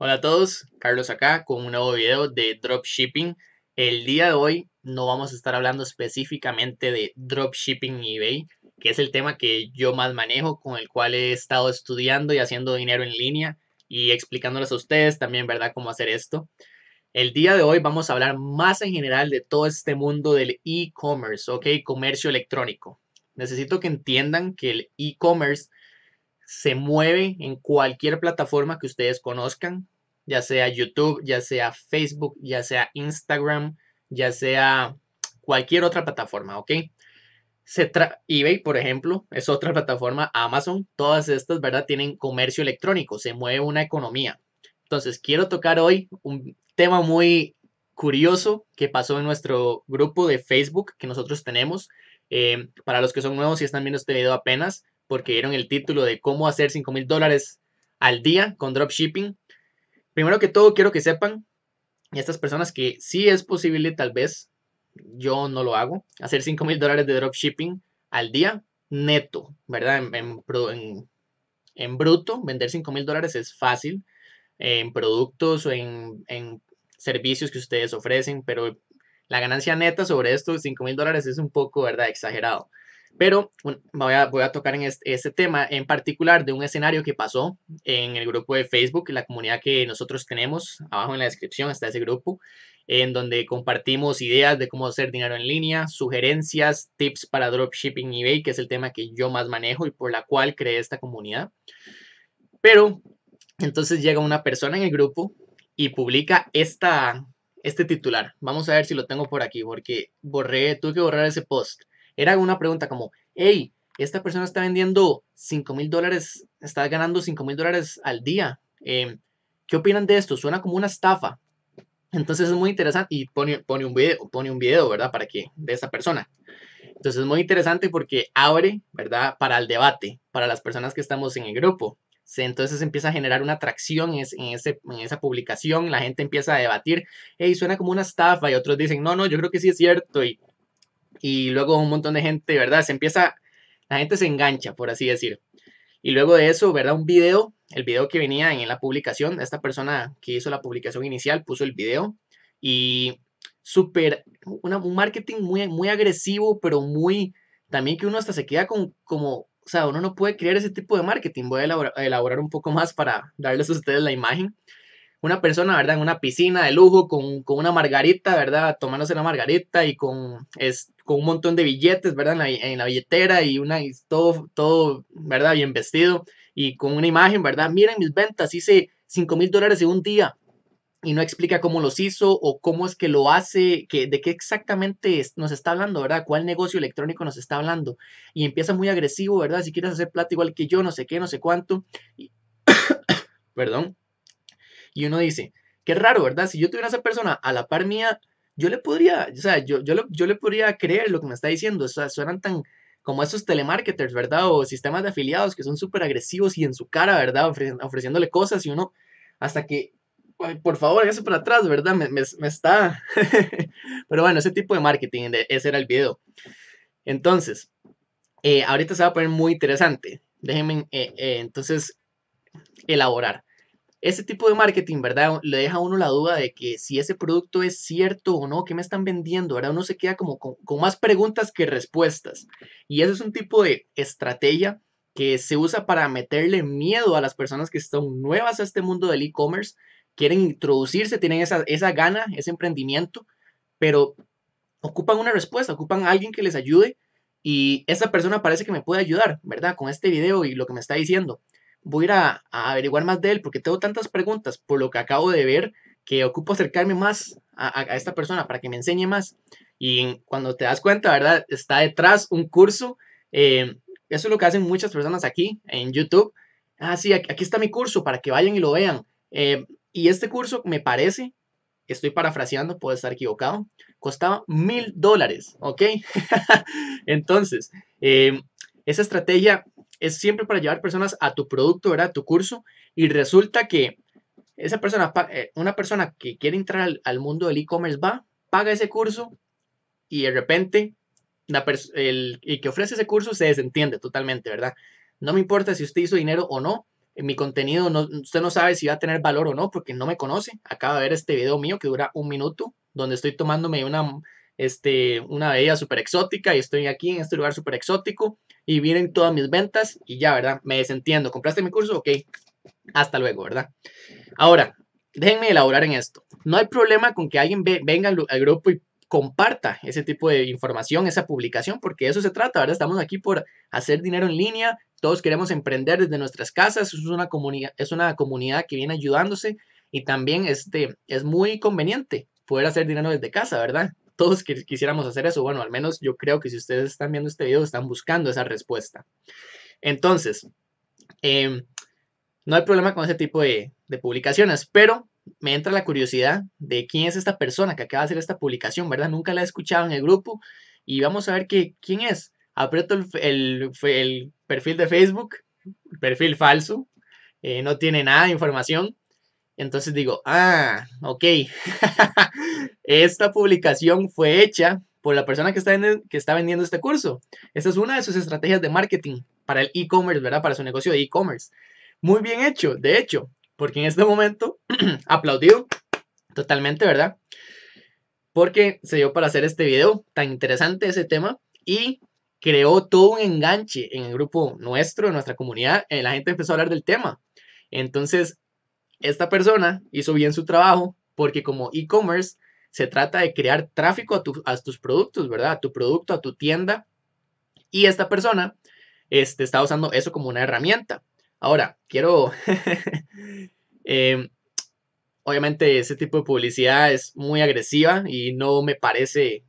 Hola a todos, Carlos acá con un nuevo video de dropshipping. El día de hoy no vamos a estar hablando específicamente de dropshipping eBay, que es el tema que yo más manejo, con el cual he estado estudiando y haciendo dinero en línea y explicándoles a ustedes también, ¿verdad?, cómo hacer esto. El día de hoy vamos a hablar más en general de todo este mundo del e-commerce, ¿ok? Comercio electrónico. Necesito que entiendan que el e-commerce se mueve en cualquier plataforma que ustedes conozcan, ya sea YouTube, ya sea Facebook, ya sea Instagram, ya sea cualquier otra plataforma, ¿ok? Se eBay, por ejemplo, es otra plataforma, Amazon, todas estas, ¿verdad? Tienen comercio electrónico, se mueve una economía. Entonces, quiero tocar hoy un tema muy curioso que pasó en nuestro grupo de Facebook que nosotros tenemos. Eh, para los que son nuevos y están viendo este video apenas, porque dieron el título de cómo hacer 5 mil dólares al día con dropshipping. Primero que todo, quiero que sepan, estas personas que sí es posible, tal vez, yo no lo hago, hacer 5 mil dólares de dropshipping al día neto, ¿verdad? En, bruto, vender 5 mil dólares es fácil en productos o en, servicios que ustedes ofrecen, pero la ganancia neta sobre estos 5 mil dólares es un poco, ¿verdad? Exagerado. Pero voy, a, tocar en este, este, tema en particular de un escenario que pasó en el grupo de Facebook, la comunidad que nosotros tenemos. Abajo en la descripción está ese grupo, en donde compartimos ideas de cómo hacer dinero en línea, sugerencias, tips para dropshipping eBay, que es el tema que yo más manejo y por la cual creé esta comunidad. Pero entonces llega una persona en el grupo y publica esta, este titular. Vamos a ver si lo tengo por aquí, porque borré, tuve que borrar ese post. Era una pregunta como, hey, esta persona está vendiendo 5 mil dólares, está ganando 5 mil dólares al día. Em, ¿Qué opinan de esto? Suena como una estafa. Entonces es muy interesante y pone, pone, un video, pone un video, ¿verdad? Para que de esa persona. Entonces es muy interesante porque abre, ¿verdad? Para el debate, para las personas que estamos en el grupo. Entonces empieza a generar una atracción en, ese, en esa publicación, la gente empieza a debatir, hey, suena como una estafa y otros dicen, no, no, yo creo que sí es cierto y y luego un montón de gente, ¿verdad? Se empieza, la gente se engancha, por así decir. Y luego de eso, ¿verdad? Un video, el video que venía en la publicación, esta persona que hizo la publicación inicial puso el video y súper, un marketing muy, muy agresivo, pero muy, también que uno hasta se queda con como, o sea, uno no puede crear ese tipo de marketing. Voy elaborar, a elaborar un poco más para darles a ustedes la imagen una persona, ¿verdad? En una piscina de lujo con, una margarita, ¿verdad? Tomándose una margarita y con, es, con un montón de billetes, ¿verdad? En la, en billetera y, una, todo, ¿verdad? Bien vestido y con una imagen, ¿verdad? Miren mis ventas, hice 5 mil dólares en un día y no explica cómo los hizo o cómo es que lo hace, que, de qué exactamente nos está hablando, ¿verdad? ¿Cuál negocio electrónico nos está hablando? Y empieza muy agresivo, ¿verdad? Si quieres hacer plata igual que yo, no sé qué, no sé cuánto. Perdón y uno dice, qué raro, ¿verdad? Si yo tuviera a esa persona a la par mía, yo le podría, o sea, yo, yo, le, yo le podría creer lo que me está diciendo. O sea, suenan tan como esos telemarketers, ¿verdad? O sistemas de afiliados que son súper agresivos y en su cara, ¿verdad? ofreciéndole cosas y uno, hasta que, por favor, hágase para atrás, ¿verdad? Me, está. Pero bueno, ese tipo de marketing, ese era el video. Entonces, eh, ahorita se va a poner muy interesante. Déjenme eh, eh, entonces elaborar. Ese tipo de marketing, ¿verdad? Le deja a uno la duda de que si ese producto es cierto o no, ¿qué me están vendiendo? Ahora Uno se queda como con, más preguntas que respuestas. Y ese es un tipo de estrategia que se usa para meterle miedo a las personas que son nuevas a este mundo del e-commerce, quieren introducirse, tienen esa, esa gana, ese emprendimiento, pero ocupan una respuesta, ocupan a alguien que les ayude y esa persona parece que me puede ayudar, ¿verdad? Con este video y lo que me está diciendo voy a ir a, averiguar más de él porque tengo tantas preguntas por lo que acabo de ver que ocupo acercarme más a, esta persona para que me enseñe más. Y cuando te das cuenta, ¿verdad? Está detrás un curso. Eh, eso es lo que hacen muchas personas aquí en YouTube. Ah, sí, aquí, está mi curso para que vayan y lo vean. Eh, y este curso me parece, estoy parafraseando, puedo estar equivocado, costaba mil dólares, ¿ok? Entonces, eh, esa estrategia es siempre para llevar personas a tu producto, ¿verdad? A tu curso. Y resulta que esa persona, eh, una persona que quiere entrar al, mundo del e-commerce va, paga ese curso y de repente la el, que ofrece ese curso se desentiende totalmente, ¿verdad? No me importa si usted hizo dinero o no. En eh, mi contenido, usted no sabe si va a tener valor o no porque no me conoce. Acaba de ver este video mío que dura un minuto, donde estoy tomándome una, este, una bebida súper exótica y estoy aquí en este lugar súper exótico y vienen todas mis ventas y ya, ¿verdad? Me desentiendo. ¿Compraste mi curso? Ok. Hasta luego, ¿verdad? Ahora, déjenme elaborar en esto. No hay problema con que alguien venga al, grupo y comparta ese tipo de información, esa publicación, porque eso se trata, ¿verdad? Estamos aquí por hacer dinero en línea, todos queremos emprender desde nuestras casas, es una, comunidad, es una comunidad que viene ayudándose y también este, es muy conveniente poder hacer dinero desde casa, ¿verdad? todos quisiéramos hacer eso. Bueno, al menos yo creo que si ustedes están viendo este video, están buscando esa respuesta. Entonces, em, no hay problema con ese tipo de, publicaciones, pero me entra la curiosidad de quién es esta persona que acaba de hacer esta publicación, ¿verdad? Nunca la he escuchado en el grupo y vamos a ver quién es. Aprieto el, perfil de Facebook, perfil falso, eh, no tiene nada de información entonces digo, ah, ok, esta publicación fue hecha por la persona que está, vendiendo, que está vendiendo este curso. Esta es una de sus estrategias de marketing para el e-commerce, ¿verdad? Para su negocio de e-commerce. Muy bien hecho, de hecho, porque en este momento, Aplaudió... totalmente, ¿verdad? Porque se dio para hacer este video tan interesante ese tema y creó todo un enganche en el grupo nuestro, en nuestra comunidad. Eh, la gente empezó a hablar del tema. Entonces, esta persona hizo bien su trabajo porque como e-commerce se trata de crear tráfico a, tus productos, ¿verdad? A tu producto, a tu tienda. Y esta persona está usando eso como una herramienta. Ahora, quiero... Em, obviamente ese tipo de publicidad es muy agresiva y no me parece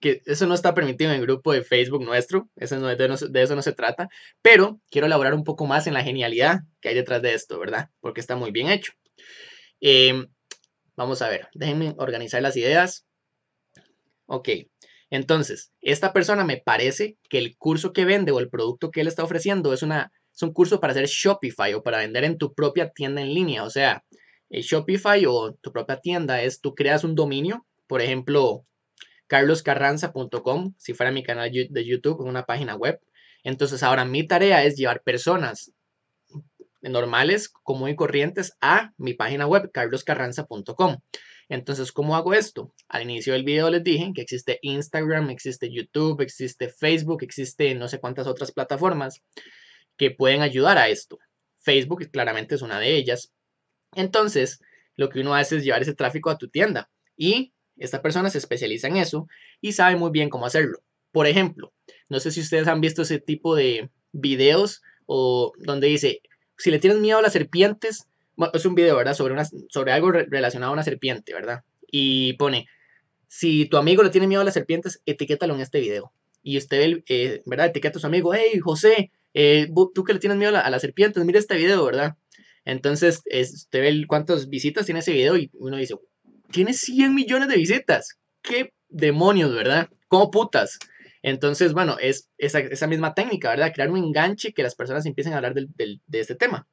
que eso no está permitido en el grupo de Facebook nuestro, eso no, de, eso no se trata, pero quiero elaborar un poco más en la genialidad que hay detrás de esto, ¿verdad? Porque está muy bien hecho. Em, vamos a ver, déjenme organizar las ideas. Ok, entonces, esta persona me parece que el curso que vende o el producto que él está ofreciendo es, una, es un curso para hacer Shopify o para vender en tu propia tienda en línea, o sea... el eh, Shopify o tu propia tienda es tú creas un dominio, por ejemplo, carloscarranza.com, si fuera mi canal de YouTube, con una página web. Entonces ahora mi tarea es llevar personas normales, comunes y corrientes a mi página web, carloscarranza.com. Entonces, ¿cómo hago esto? Al inicio del video les dije que existe Instagram, existe YouTube, existe Facebook, existe no sé cuántas otras plataformas que pueden ayudar a esto. Facebook claramente es una de ellas. Entonces, lo que uno hace es llevar ese tráfico a tu tienda y esta persona se especializa en eso y sabe muy bien cómo hacerlo. Por ejemplo, no sé si ustedes han visto ese tipo de videos o donde dice, si le tienes miedo a las serpientes, es un video, ¿verdad? Sobre, sobre algo relacionado a una serpiente, ¿verdad? Y pone, si tu amigo le tiene miedo a las serpientes, etiquétalo en este video. Y usted, ve, eh, ¿verdad? Etiqueta a su amigo, hey, José, eh, tú que le tienes miedo a, las serpientes, mira este video, ¿verdad? Entonces, usted ve cuántas visitas tiene ese video y uno dice, tiene 100 millones de visitas. ¡Qué demonios, verdad? ¿Cómo putas? Entonces, bueno, es esa, misma técnica, ¿verdad? Crear un enganche que las personas empiecen a hablar de este tema.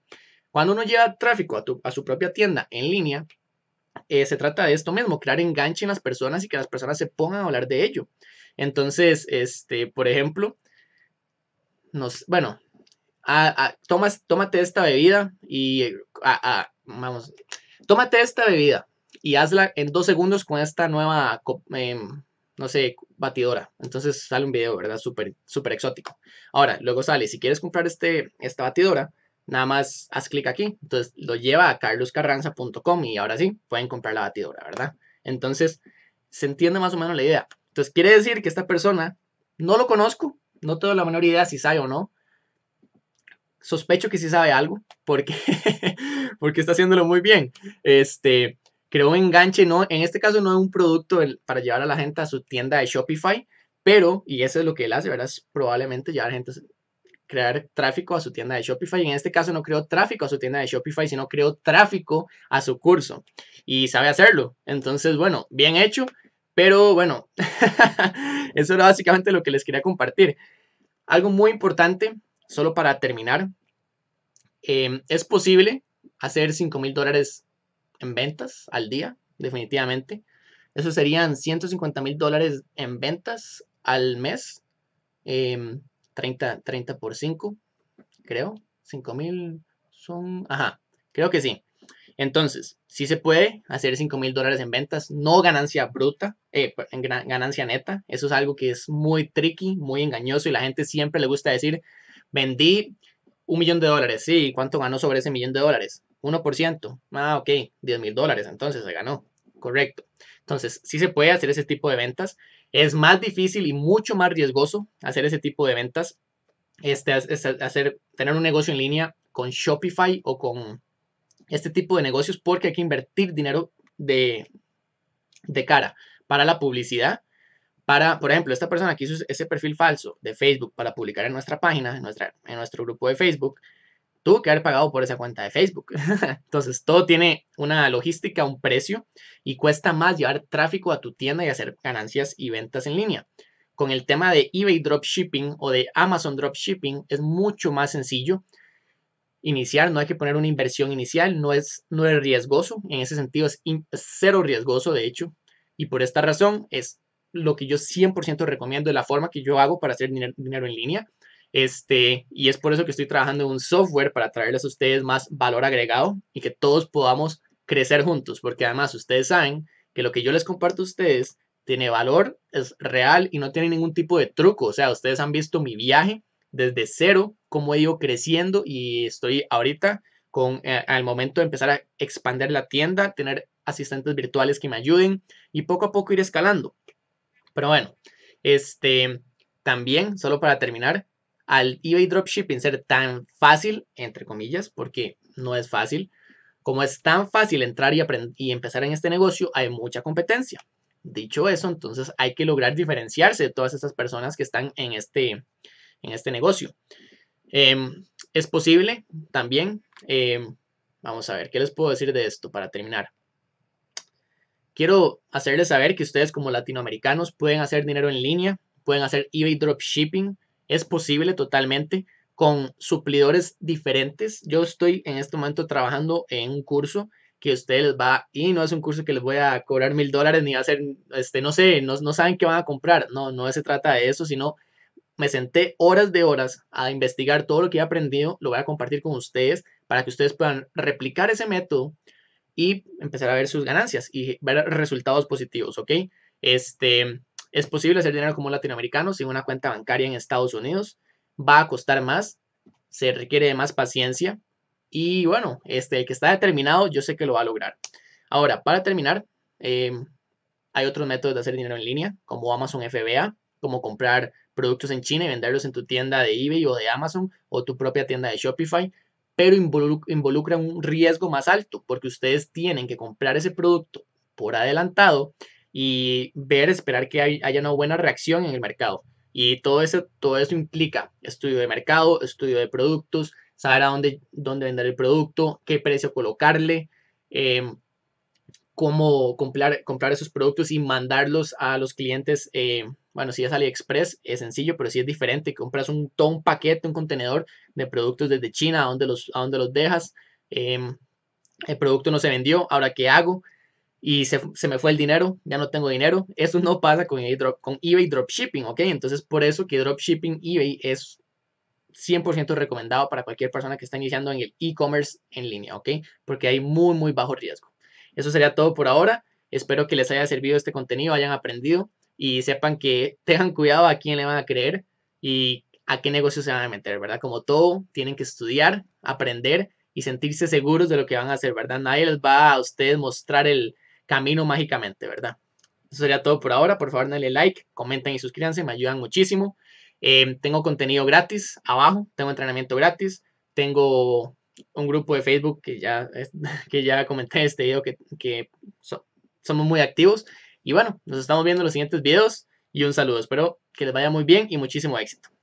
Cuando uno lleva tráfico a, tu, su propia tienda en línea, eh, se trata de esto mismo, crear enganche en las personas y que las personas se pongan a hablar de ello. Entonces, este, por ejemplo, nos, bueno, a, tomas, tómate esta bebida y, eh, vamos, tómate esta bebida, y hazla en dos segundos con esta nueva, em, no sé, batidora. Entonces sale un video, ¿verdad? Súper, súper exótico. Ahora, luego sale, si quieres comprar este, esta batidora, nada más haz clic aquí. Entonces lo lleva a carloscarranza.com y ahora sí, pueden comprar la batidora, ¿verdad? Entonces, se entiende más o menos la idea. Entonces, quiere decir que esta persona, no lo conozco, no tengo la menor idea si sabe o no. Sospecho que sí sabe algo, porque, porque está haciéndolo muy bien. Este, creó un enganche, no, en este caso no es un producto para llevar a la gente a su tienda de Shopify, pero, y eso es lo que él hace, ¿verdad? Es probablemente llevar gente, crear tráfico a su tienda de Shopify. en este caso no creó tráfico a su tienda de Shopify, sino creó tráfico a su curso. Y sabe hacerlo. Entonces, bueno, bien hecho, pero bueno, eso era básicamente lo que les quería compartir. Algo muy importante, solo para terminar, eh, es posible hacer 5 mil dólares en ventas al día, definitivamente. Eso serían 150 mil dólares en ventas al mes, 30, em, 30 por 5, creo, 5 mil son, ajá, creo que sí. Entonces, sí se puede hacer 5 mil dólares en ventas, no ganancia bruta, eh, ganancia neta. Eso es algo que es muy tricky, muy engañoso y la gente siempre le gusta decir, vendí un millón de dólares, sí, ¿cuánto ganó sobre ese millón de dólares? 1%. Ah, ok, 10 mil dólares, entonces se ganó. Correcto. Entonces, sí se puede hacer ese tipo de ventas. Es más difícil y mucho más riesgoso hacer ese tipo de ventas, este, hacer, tener un negocio en línea con Shopify o con este tipo de negocios porque hay que invertir dinero de, cara para la publicidad. Para, por ejemplo, esta persona que hizo ese perfil falso de Facebook para publicar en nuestra página, en, nuestra, en nuestro grupo de Facebook, tuvo que haber pagado por esa cuenta de Facebook. Entonces, todo tiene una logística, un precio y cuesta más llevar tráfico a tu tienda y hacer ganancias y ventas en línea. Con el tema de eBay Dropshipping o de Amazon Dropshipping es mucho más sencillo iniciar, no hay que poner una inversión inicial, no es, no es riesgoso, en ese sentido es cero riesgoso de hecho, y por esta razón es lo que yo 100% recomiendo, es la forma que yo hago para hacer dinero en línea. Este, y es por eso que estoy trabajando en un software para traerles a ustedes más valor agregado y que todos podamos crecer juntos, porque además ustedes saben que lo que yo les comparto a ustedes tiene valor, es real y no tiene ningún tipo de truco. O sea, ustedes han visto mi viaje desde cero, cómo he ido creciendo y estoy ahorita con eh, al momento de empezar a expandir la tienda, tener asistentes virtuales que me ayuden y poco a poco ir escalando. Pero bueno, este también, solo para terminar, al eBay dropshipping ser tan fácil, entre comillas, porque no es fácil. Como es tan fácil entrar y, empezar en este negocio, hay mucha competencia. Dicho eso, entonces hay que lograr diferenciarse de todas esas personas que están en este, este negocio. Em, es posible también, em, vamos a ver, ¿qué les puedo decir de esto para terminar? Quiero hacerles saber que ustedes como latinoamericanos pueden hacer dinero en línea, pueden hacer eBay dropshipping, es posible totalmente con suplidores diferentes. Yo estoy en este momento trabajando en un curso que ustedes va, y no es un curso que les voy a cobrar mil dólares ni va a hacer, este, no sé, no, no saben qué van a comprar. No, no se trata de eso, sino me senté horas de horas a investigar todo lo que he aprendido, lo voy a compartir con ustedes para que ustedes puedan replicar ese método y empezar a ver sus ganancias y ver resultados positivos, ¿ok? Este, es posible hacer dinero como latinoamericano sin una cuenta bancaria en Estados Unidos. Va a costar más, se requiere de más paciencia. Y bueno, este, el que está determinado, yo sé que lo va a lograr. Ahora, para terminar, em, hay otros métodos de hacer dinero en línea, como Amazon FBA, como comprar productos en China y venderlos en tu tienda de eBay o de Amazon o tu propia tienda de Shopify, pero involucra un riesgo más alto porque ustedes tienen que comprar ese producto por adelantado y ver, esperar que haya una buena reacción en el mercado. Y todo eso, todo eso implica estudio de mercado, estudio de productos, saber a dónde, dónde vender el producto, qué precio colocarle, em, cómo comprar, comprar esos productos y mandarlos a los clientes. Eh, bueno, si es AliExpress, es sencillo, pero si es diferente. Compras un, todo paquete, un contenedor de productos desde China, a dónde los, a dónde los dejas. Em, el producto no se vendió, ahora qué hago y se, me fue el dinero, ya no tengo dinero. Eso no pasa con eBay, drop, con eBay Dropshipping, ¿ok? Entonces, por eso que Dropshipping eBay es 100% recomendado para cualquier persona que está iniciando en el e-commerce en línea, ¿ok? Porque hay muy, muy bajo riesgo. Eso sería todo por ahora. Espero que les haya servido este contenido, hayan aprendido y sepan que tengan cuidado a quién le van a creer y a qué negocio se van a meter, ¿verdad? Como todo, tienen que estudiar, aprender y sentirse seguros de lo que van a hacer, ¿verdad? Nadie les va a ustedes mostrar el, camino mágicamente, ¿verdad? Eso sería todo por ahora. Por favor, denle like, comenten y suscríbanse, me ayudan muchísimo. Em, tengo contenido gratis abajo, tengo entrenamiento gratis, tengo un grupo de Facebook que ya, que ya comenté este video que, somos muy activos. Y bueno, nos estamos viendo en los siguientes videos y un saludo. Espero que les vaya muy bien y muchísimo éxito.